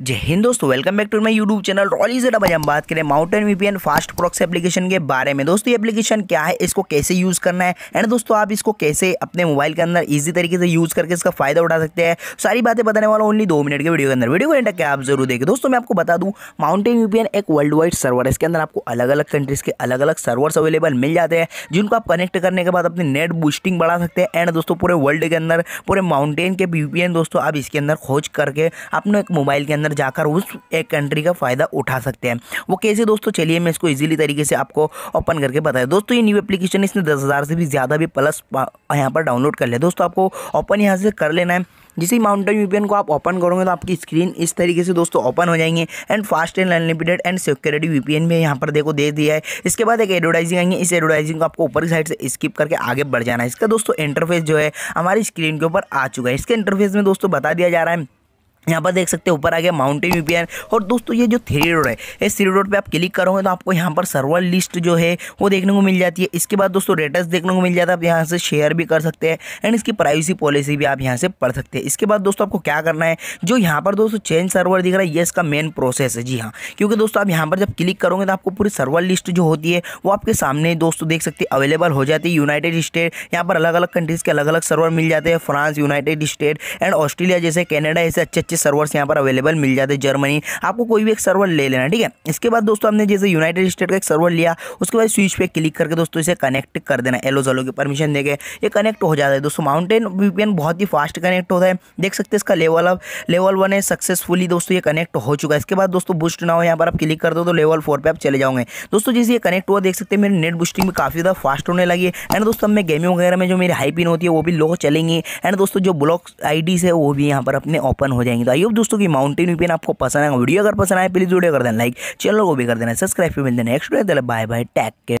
जय हिंद दोस्तों welcome back to my YouTube channel रॉली से डबल हम बात करें mountain VPN fast proxy application के बारे में दोस्तों ये एप्लीकेशन क्या है इसको कैसे यूज़ करना है एंड दोस्तों आप इसको कैसे अपने मोबाइल के अंदर इजी तरीके से यूज़ करके इसका फायदा उठा सकते हैं सारी बातें बताने वाला ओनली दो मिनट के वीडियो के अंदर वीडियो को इंटर आप जरूर देखें दोस्तों मैं आपको बता दूँ माउंटेन वीपीएन एक वर्ल्ड वाइड सर्वर है इसके अंदर आपको अलग अलग कंट्रीज़ के अलग अलग सर्वर्स अवेलेबल मिल जाते हैं जिनको आप कनेक्ट करने के बाद अपनी नेट बूस्टिंग बढ़ा सकते हैं एंड दोस्तों पूरे वर्ल्ड के अंदर पूरे माउंटेन के वीपीएन दोस्तों आप इसके अंदर खोज करके अपने एक मोबाइल के अंदर अंदर जाकर उस एक कंट्री का फ़ायदा उठा सकते हैं वो कैसे दोस्तों चलिए मैं इसको इजीली तरीके से आपको ओपन करके बताया दोस्तों ये न्यू एप्लीकेशन इसने दस हज़ार से भी ज़्यादा भी प्लस यहाँ पर डाउनलोड कर लिया दोस्तों आपको ओपन यहाँ से कर लेना है जिसे माउंटेन वीपीएन को आप ओपन करोगे तो आपकी स्क्रीन इस तरीके से दोस्तों ओपन हो जाएंगे and fast and unlimited and security VPN में यहाँ पर देखो दे दिया है इसके बाद एक एडवर्टाइजिंग आई है इस एडवर्टाइजिंग को आपको ऊपर की साइड से स्किप करके आगे बढ़ जाना है इसका दोस्तों इंटरफेस जो है हमारी स्क्रीन के ऊपर आ चुका है इसके इंटरफेस में दोस्तों बता दिया जा रहा है यहाँ पर देख सकते हैं ऊपर आ गया माउंटेन वीपीएन और दोस्तों ये जो थ्री रोड है इस थ्री रोड पे आप क्लिक करोगे तो आपको यहाँ पर सर्वर लिस्ट जो है वो देखने को मिल जाती है इसके बाद दोस्तों रेटस देखने को मिल जाता है आप यहाँ से शेयर भी कर सकते हैं एंड इसकी प्राइवेसी पॉलिसी भी आप यहाँ से पढ़ सकते हैं इसके बाद दोस्तों आपको क्या करना है जो यहाँ पर दोस्तों चेंज सर्वर दिख रहा है ये इसका मेन प्रोसेस है जी हाँ क्योंकि दोस्तों आप यहाँ पर जब क्लिक करोगे तो आपको पूरी सर्वर लिस्ट जो होती है वो आपके सामने दोस्तों देख सकते अवेलेबल हो जाती है यूनाइटेड स्टेट यहाँ पर अलग अलग कंट्रीज़ के अलग अलग सर्वर मिल जाते हैं France United State and Australia जैसे कैनेडा ऐसे अच्छे अच्छे अच्छे सर्वर्स यहाँ पर अवेलेबल मिल जाते हैं जर्मनी आपको कोई भी एक सर्वर ले लेना ठीक है इसके बाद दोस्तों हमने जैसे यूनाइटेड स्टेट का एक सर्वर लिया उसके बाद स्विच पे क्लिक करके दोस्तों इसे कनेक्ट कर देना एलो जलो की परमिशन देके ये कनेक्ट हो जाता है दोस्तों माउंटेन वीपीएन बहुत ही फास्ट कनेक्ट होता है देख सकते इसका लेवल अब लेवल वन है सक्सेसफुली दोस्तों ये कनेक्ट हो चुका है इसके बाद दोस्तों बूस्ट ना हो यहाँ पर आप क्लिक कर दो तो लेवल फोर पर आप चले जाओगे दोस्तों जैसे ये कनेक्ट हुआ देख सकते हैं मेरी नेट बूस्टिंग भी काफ़ी ज़्यादा फास्ट होने लगी है एंड दोस्तों मैं गेमिंग वगैरह में जो मेरी हाई पिन होती है वो भी लो चलेंगी एंड दोस्तों जो ब्लॉक आईडीज है वो भी यहाँ पर अपने ओपन हो जाएंगे नहीं तो आइए दोस्तों की माउंटेन वीपिन आपको पसंद आएगा वीडियो अगर पसंद आए प्लीज़ वीडियो कर देना लाइक चैनल को भी कर देना सब्सक्राइब भी मिल देना बाय बाय टैक के